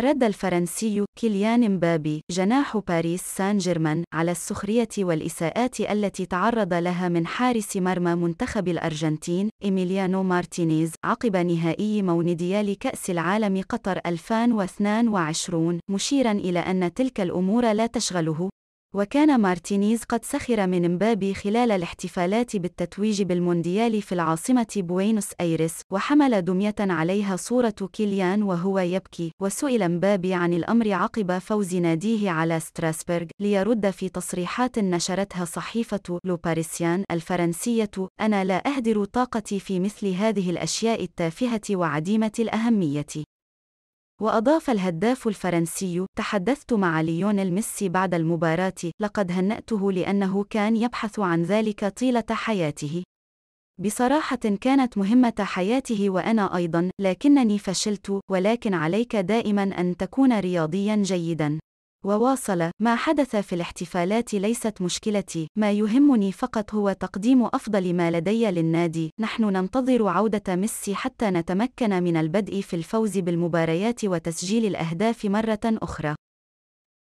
رد الفرنسي كيليان مبابي جناح باريس سان جيرمان على السخرية والإساءات التي تعرض لها من حارس مرمى منتخب الأرجنتين إيميليانو مارتينيز عقب نهائي مونديال كأس العالم قطر 2022 مشيرا إلى أن تلك الأمور لا تشغله وكان مارتينيز قد سخر من مبابي خلال الاحتفالات بالتتويج بالمونديال في العاصمة بوينوس أيرس وحمل دمية عليها صورة كيليان وهو يبكي وسئل مبابي عن الأمر عقب فوز ناديه على ستراسبرغ ليرد في تصريحات نشرتها صحيفة لو باريسيان الفرنسية أنا لا أهدر طاقتي في مثل هذه الأشياء التافهة وعديمة الأهمية وأضاف الهداف الفرنسي: تحدثت مع ليونيل ميسي بعد المباراة، لقد هنأته لأنه كان يبحث عن ذلك طيلة حياته. بصراحة كانت مهمة حياته وأنا أيضًا، لكنني فشلت، ولكن عليك دائمًا أن تكون رياضيًا جيدًا. وواصل ما حدث في الاحتفالات ليست مشكلتي ما يهمني فقط هو تقديم أفضل ما لدي للنادي نحن ننتظر عودة ميسي حتى نتمكن من البدء في الفوز بالمباريات وتسجيل الأهداف مرة أخرى